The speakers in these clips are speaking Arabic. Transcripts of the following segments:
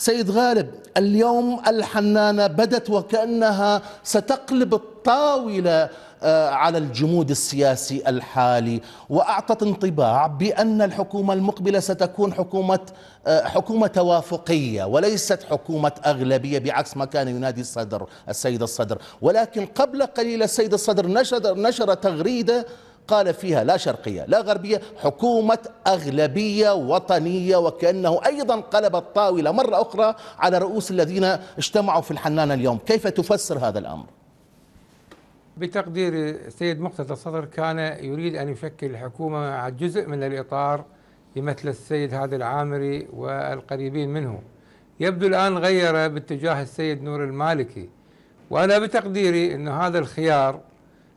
سيد غالب اليوم الحنانة بدت وكأنها ستقلب الطاولة آه، على الجمود السياسي الحالي وأعطت انطباع بأن الحكومة المقبلة ستكون حكومة آه، حكومة توافقية وليست حكومة أغلبية بعكس ما كان ينادي الصدر السيد الصدر ولكن قبل قليل السيد الصدر نشر, نشر تغريدة قال فيها لا شرقية لا غربية حكومة أغلبية وطنية وكأنه أيضا قلب الطاولة مرة أخرى على رؤوس الذين اجتمعوا في الحنان اليوم كيف تفسر هذا الأمر؟ بتقدير السيد مقتدى الصدر كان يريد أن يشكل حكومة مع جزء من الإطار بمثل السيد هادي العامري والقريبين منه يبدو الآن غير باتجاه السيد نور المالكي وأنا بتقديري أن هذا الخيار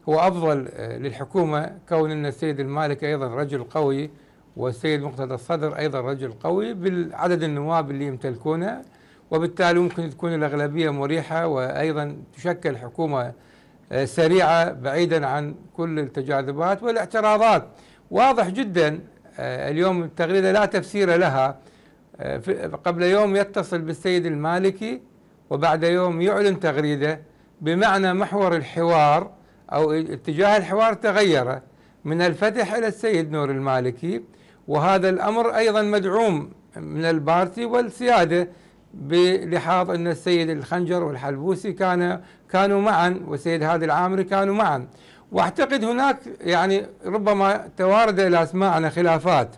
هو أفضل آه، للحكومة كون أن السيد المالك أيضا رجل قوي والسيد مقتدى الصدر أيضا رجل قوي بالعدد النواب اللي يمتلكونه وبالتالي ممكن تكون الأغلبية مريحة وأيضا تشكل حكومة آه، سريعة بعيدا عن كل التجاذبات والاعتراضات واضح جدا آه، اليوم التغريدة لا تفسير لها قبل يوم يتصل بالسيد المالكي وبعد يوم يعلن تغريدة بمعنى محور الحوار أو اتجاه الحوار تغير من الفتح إلى السيد نور المالكي وهذا الأمر أيضا مدعوم من البارتي والسيادة بلحاظ أن السيد الخنجر والحلبوسي كان كانوا معا والسيد هادي العامري كانوا معا واعتقد هناك يعني ربما توارد الى اسماعنا خلافات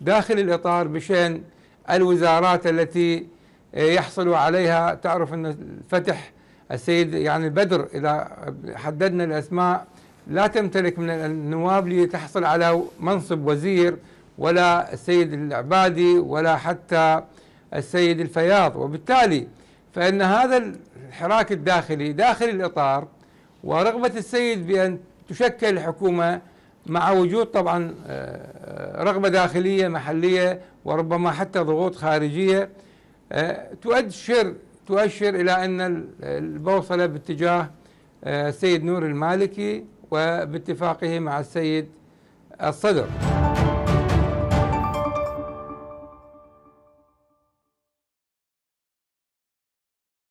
داخل الاطار بشان الوزارات التي يحصل عليها تعرف ان الفتح السيد يعني بدر إذا حددنا الأسماء لا تمتلك من النواب لتحصل على منصب وزير ولا السيد العبادي ولا حتى السيد الفياض وبالتالي فإن هذا الحراك الداخلي داخل الإطار ورغبة السيد بأن تشكل حكومة مع وجود طبعا آه، رغبة داخلية محلية وربما حتى ضغوط خارجية آه، تؤشر شر تؤشر إلى أن البوصلة باتجاه آه، السيد نور المالكي وباتفاقه مع السيد الصدر